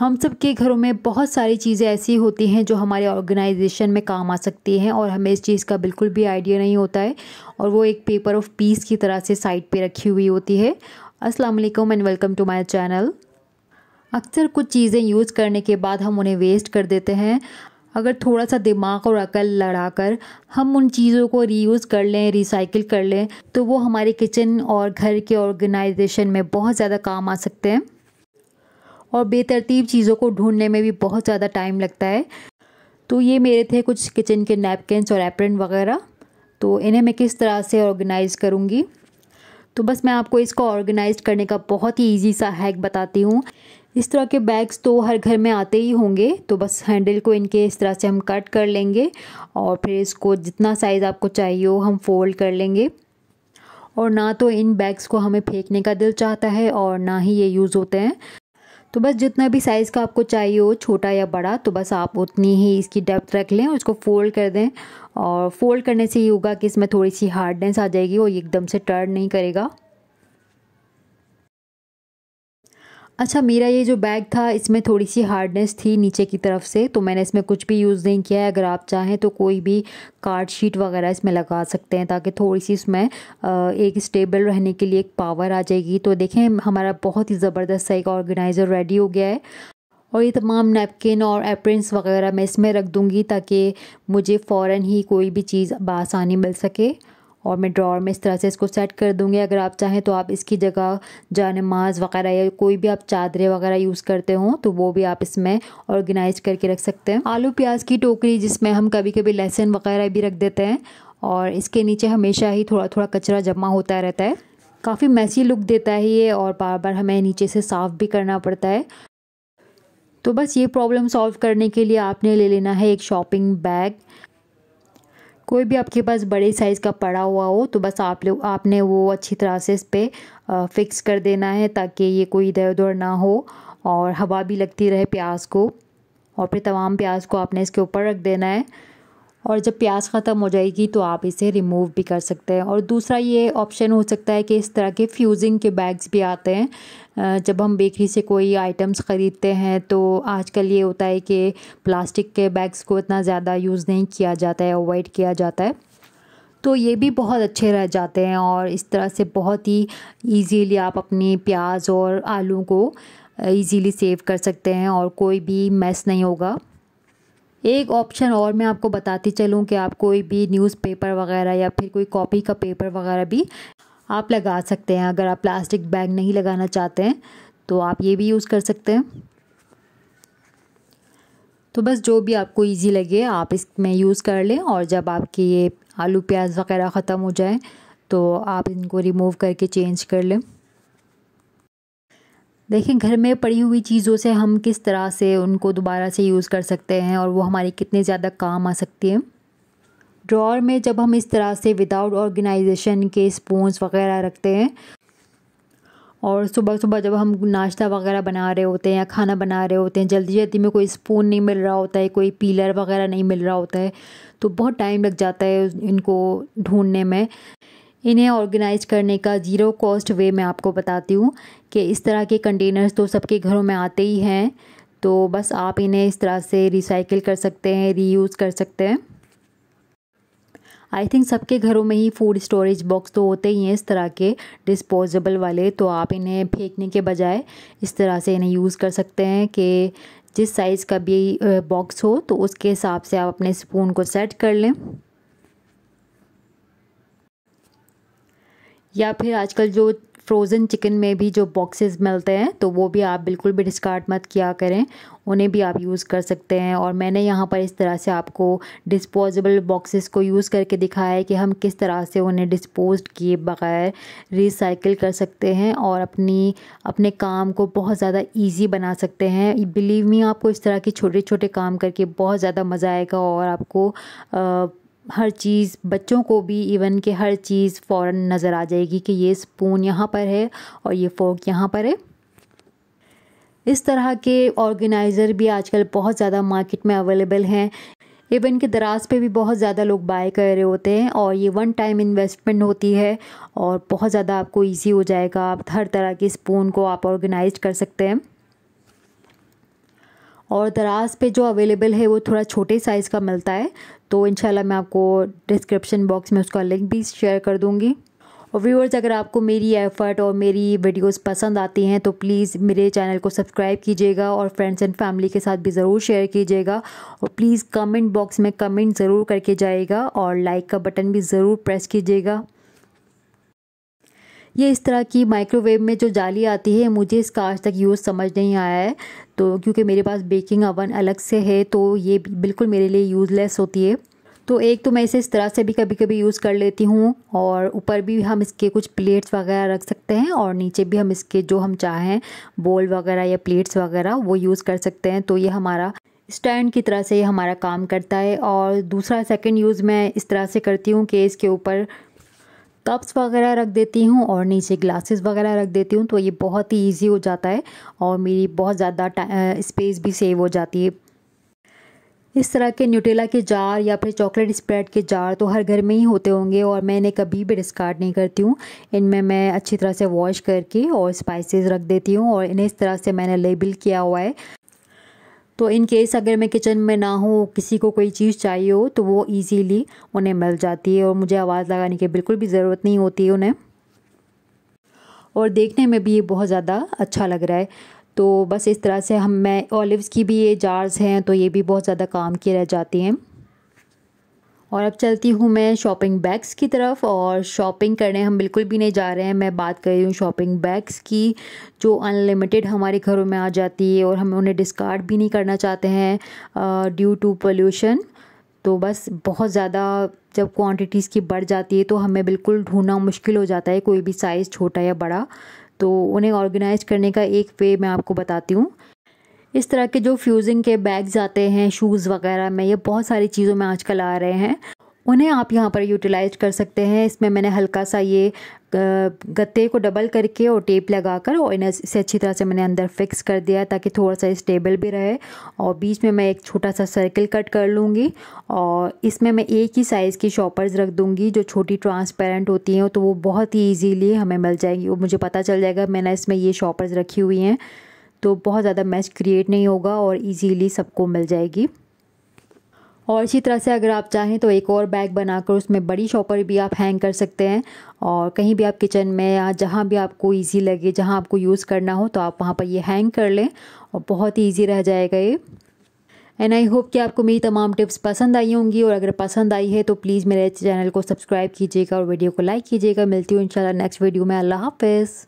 हम सब के घरों में बहुत सारी चीज़ें ऐसी होती हैं जो हमारे ऑर्गेनाइजेशन में काम आ सकती हैं और हमें इस चीज़ का बिल्कुल भी आइडिया नहीं होता है और वो एक पेपर ऑफ पीस की तरह से साइड पे रखी हुई होती है अस्सलाम वालेकुम and welcome to my channel अक्सर कुछ चीज़ें यूज़ करने के बाद हम उन्हें वेस्ट कर देते हैं अगर थोड़ा सा दिमाग और अकल लड़ाकर हम उन चीज़ों को रीयूज़ कर लें रिसाइकिल कर लें तो वो हमारे किचन और घर के ऑर्गेनाइजेशन में बहुत ज़्यादा काम आ सकते हैं और बेतरतीब चीज़ों को ढूंढने में भी बहुत ज़्यादा टाइम लगता है तो ये मेरे थे कुछ किचन के नैपकिन और एप्रन वगैरह तो इन्हें मैं किस तरह से ऑर्गेनाइज़ करूँगी तो बस मैं आपको इसको ऑर्गेनाइज करने का बहुत ही ईजी सा हैक बताती हूँ इस तरह के बैग्स तो हर घर में आते ही होंगे तो बस हैंडल को इनके इस तरह से हम कट कर लेंगे और फिर इसको जितना साइज़ आपको चाहिए हो हम फोल्ड कर लेंगे और ना तो इन बैग्स को हमें फेंकने का दिल चाहता है और ना ही ये यूज़ होते हैं तो बस जितना भी साइज़ का आपको चाहिए हो छोटा या बड़ा तो बस आप उतनी ही इसकी डेप्थ रख लें उसको फोल्ड कर दें और फोल्ड करने से ये होगा कि इसमें थोड़ी सी हार्डनेस आ जाएगी और एकदम से टर्न नहीं करेगा अच्छा मेरा ये जो बैग था इसमें थोड़ी सी हार्डनेस थी नीचे की तरफ से तो मैंने इसमें कुछ भी यूज़ नहीं किया है अगर आप चाहें तो कोई भी कार्ड शीट वगैरह इसमें लगा सकते हैं ताकि थोड़ी सी इसमें एक स्टेबल रहने के लिए एक पावर आ जाएगी तो देखें हमारा बहुत ही ज़बरदस्त सा एक ऑर्गेनाइज़र रेडी हो गया है और ये तमाम नैपकिन और एप्रेंस वगैरह मैं इसमें रख दूँगी ताकि मुझे फ़ौर ही कोई भी चीज़ बसानी मिल सके और मैं ड्रॉर में इस तरह से इसको सेट कर दूँगी अगर आप चाहें तो आप इसकी जगह जानमाज वगैरह या कोई भी आप चादरें वगैरह यूज़ करते हों तो वो भी आप इसमें ऑर्गेनाइज करके रख सकते हैं आलू प्याज की टोकरी जिसमें हम कभी कभी लहसुन वगैरह भी रख देते हैं और इसके नीचे हमेशा ही थोड़ा थोड़ा कचरा जमा होता रहता है काफ़ी मैसी लुक देता है ये और बार बार हमें नीचे से साफ़ भी करना पड़ता है तो बस ये प्रॉब्लम सॉल्व करने के लिए आपने ले लेना है एक शॉपिंग बैग कोई भी आपके पास बड़े साइज़ का पड़ा हुआ हो तो बस आप लोग आपने वो अच्छी तरह से इस पर फिक्स कर देना है ताकि ये कोई इधर उधर ना हो और हवा भी लगती रहे प्याज को और फिर तमाम प्याज को आपने इसके ऊपर रख देना है और जब प्याज ख़त्म हो जाएगी तो आप इसे रिमूव भी कर सकते हैं और दूसरा ये ऑप्शन हो सकता है कि इस तरह के फ्यूज़िंग के बैग्स भी आते हैं जब हम बेकरी से कोई आइटम्स ख़रीदते हैं तो आजकल ये होता है कि प्लास्टिक के बैग्स को इतना ज़्यादा यूज़ नहीं किया जाता है अवॉइड किया जाता है तो ये भी बहुत अच्छे रह जाते हैं और इस तरह से बहुत ही ईजीली आप अपनी प्याज और आलू को ईजीली सेव कर सकते हैं और कोई भी मैस नहीं होगा एक ऑप्शन और मैं आपको बताती चलूँ कि आप कोई भी न्यूज़पेपर वगैरह या फिर कोई कॉपी का पेपर वगैरह भी आप लगा सकते हैं अगर आप प्लास्टिक बैग नहीं लगाना चाहते हैं तो आप ये भी यूज़ कर सकते हैं तो बस जो भी आपको इजी लगे आप इसमें यूज़ कर लें और जब आपके ये आलू प्याज वगैरह ख़त्म हो जाए तो आप इनको रिमूव करके चेंज कर लें देखें घर में पड़ी हुई चीज़ों से हम किस तरह से उनको दोबारा से यूज़ कर सकते हैं और वो हमारे कितने ज़्यादा काम आ सकती हैं ड्रॉर में जब हम इस तरह से विदाउट ऑर्गेनाइजेशन के स्पूंस वगैरह रखते हैं और सुबह सुबह जब हम नाश्ता वगैरह बना रहे होते हैं या खाना बना रहे होते हैं जल्दी जल्दी में कोई स्पून नहीं मिल रहा होता है कोई पीलर वगैरह नहीं मिल रहा होता है तो बहुत टाइम लग जाता है इनको ढूंढने में इन्हें ऑर्गेनाइज करने का ज़ीरो कॉस्ट वे मैं आपको बताती हूँ कि इस तरह के कंटेनर्स तो सबके घरों में आते ही हैं तो बस आप इन्हें इस तरह से रिसाइकिल कर सकते हैं रीयूज़ कर सकते हैं आई थिंक सबके घरों में ही फूड स्टोरेज बॉक्स तो होते ही हैं इस तरह के डिस्पोजेबल वाले तो आप इन्हें फेंकने के बजाय इस तरह से इन्हें यूज़ कर सकते हैं कि जिस साइज़ का भी बॉक्स हो तो उसके हिसाब से आप अपने स्पून को सेट कर लें या फिर आजकल जो फ्रोज़न चिकन में भी जो बॉक्सेस मिलते हैं तो वो भी आप बिल्कुल भी डिस्कार्ड मत किया करें उन्हें भी आप यूज़ कर सकते हैं और मैंने यहाँ पर इस तरह से आपको डिस्पोजेबल बॉक्सेस को यूज़ करके दिखाया है कि हम किस तरह से उन्हें डिस्पोज किए बगैर रिसाइकिल कर सकते हैं और अपनी अपने काम को बहुत ज़्यादा ईजी बना सकते हैं बिलीव मी आपको इस तरह के छोटे छोटे काम करके बहुत ज़्यादा मज़ा आएगा और आपको आ, हर चीज़ बच्चों को भी इवन के हर चीज़ फ़ौर नज़र आ जाएगी कि ये स्पून यहाँ पर है और ये फोक यहाँ पर है इस तरह के ऑर्गेनाइज़र भी आजकल बहुत ज़्यादा मार्केट में अवेलेबल हैं इवन के दराज पे भी बहुत ज़्यादा लोग बाय कर रहे होते हैं और ये वन टाइम इन्वेस्टमेंट होती है और बहुत ज़्यादा आपको इजी हो जाएगा आप हर तरह के स्पून को आप ऑर्गेनाइज कर सकते हैं और दराज पे जो अवेलेबल है वो थोड़ा छोटे साइज़ का मिलता है तो इंशाल्लाह मैं आपको डिस्क्रिप्शन बॉक्स में उसका लिंक भी शेयर कर दूँगी और व्यूअर्स अगर आपको मेरी एफ़र्ट और मेरी वीडियोस पसंद आती हैं तो प्लीज़ मेरे चैनल को सब्सक्राइब कीजिएगा और फ्रेंड्स एंड फैमिली के साथ भी ज़रूर शेयर कीजिएगा और प्लीज़ कमेंट बॉक्स में कमेंट ज़रूर करके जाएगा और लाइक का बटन भी ज़रूर प्रेस कीजिएगा ये इस तरह की माइक्रोवेव में जो जाली आती है मुझे इसका आज तक यूज़ समझ नहीं आया है तो क्योंकि मेरे पास बेकिंग अवन अलग से है तो ये बिल्कुल मेरे लिए यूज़लेस होती है तो एक तो मैं इसे इस तरह से भी कभी कभी यूज़ कर लेती हूँ और ऊपर भी हम इसके कुछ प्लेट्स वगैरह रख सकते हैं और नीचे भी हम इसके जो हम चाहें बोल वगैरह या प्लेट्स वगैरह वो यूज़ कर सकते हैं तो ये हमारा स्टैंड की तरह से ये हमारा काम करता है और दूसरा सेकंड यूज़ मैं इस तरह से करती हूँ कि इसके ऊपर कप्स वगैरह रख देती हूँ और नीचे ग्लासेस वगैरह रख देती हूँ तो ये बहुत ही ईजी हो जाता है और मेरी बहुत ज़्यादा स्पेस भी सेव हो जाती है इस तरह के न्यूटेला के जार या फिर चॉकलेट स्प्रेड के जार तो हर घर में ही होते होंगे और मैं इन्हें कभी भी डिस्कार्ड नहीं करती हूँ इनमें मैं अच्छी तरह से वॉश करके और स्पाइसेस रख देती हूँ और इन्हें इस तरह से मैंने लेबल किया हुआ है तो इन केस अगर मैं किचन में ना हूँ किसी को कोई चीज़ चाहिए हो तो वो ईजीली उन्हें मिल जाती है और मुझे आवाज़ लगाने की बिल्कुल भी ज़रूरत नहीं होती है उन्हें और देखने में भी ये बहुत ज़्यादा अच्छा लग रहा है तो बस इस तरह से हम मैं ऑलिव्स की भी ये जार्स हैं तो ये भी बहुत ज़्यादा काम की रह जाती हैं और अब चलती हूँ मैं शॉपिंग बैग्स की तरफ और शॉपिंग करने हम बिल्कुल भी नहीं जा रहे हैं मैं बात कर रही हूँ शॉपिंग बैग्स की जो अनलिमिटेड हमारे घरों में आ जाती है और हम उन्हें डिस्कार्ड भी नहीं करना चाहते हैं ड्यू टू पोल्यूशन तो बस बहुत ज़्यादा जब क्वांटिटीज़ की बढ़ जाती है तो हमें बिल्कुल ढूंढना मुश्किल हो जाता है कोई भी साइज़ छोटा या बड़ा तो उन्हें ऑर्गेनाइज करने का एक वे मैं आपको बताती हूँ इस तरह के जो फ्यूजिंग के बैग्स आते हैं शूज़ वगैरह में ये बहुत सारी चीज़ों में आजकल आ रहे हैं उन्हें आप यहाँ पर यूटिलाइज कर सकते हैं इसमें मैंने हल्का सा ये गत्ते को डबल करके और टेप लगाकर और इन्हें इसे अच्छी तरह से मैंने अंदर फिक्स कर दिया ताकि थोड़ा सा स्टेबल भी रहे और बीच में मैं एक छोटा सा सर्कल कट कर लूँगी और इसमें मैं एक ही साइज़ की शॉपर्स रख दूँगी जो छोटी ट्रांसपेरेंट होती हैं तो वो बहुत ही ईजीली हमें मिल जाएंगी वो मुझे पता चल जाएगा मैंने इसमें ये शॉपर्स रखी हुई हैं तो बहुत ज़्यादा मैच क्रिएट नहीं होगा और इजीली सबको मिल जाएगी और इसी तरह से अगर आप चाहें तो एक और बैग बनाकर उसमें बड़ी शॉपर भी आप हैंग कर सकते हैं और कहीं भी आप किचन में या जहाँ भी आपको इजी लगे जहाँ आपको यूज़ करना हो तो आप वहाँ पर ये हैंग कर लें और बहुत ही ईजी रह जाएगा ये एंड आई होप कि आपको मेरी तमाम टिप्स पसंद आई होंगी और अगर पसंद आई है तो प्लीज़ मेरे चैनल को सब्सक्राइब कीजिएगा और वीडियो को लाइक कीजिएगा मिलती हूँ इन नेक्स्ट वीडियो में अल्लाह हाफिज़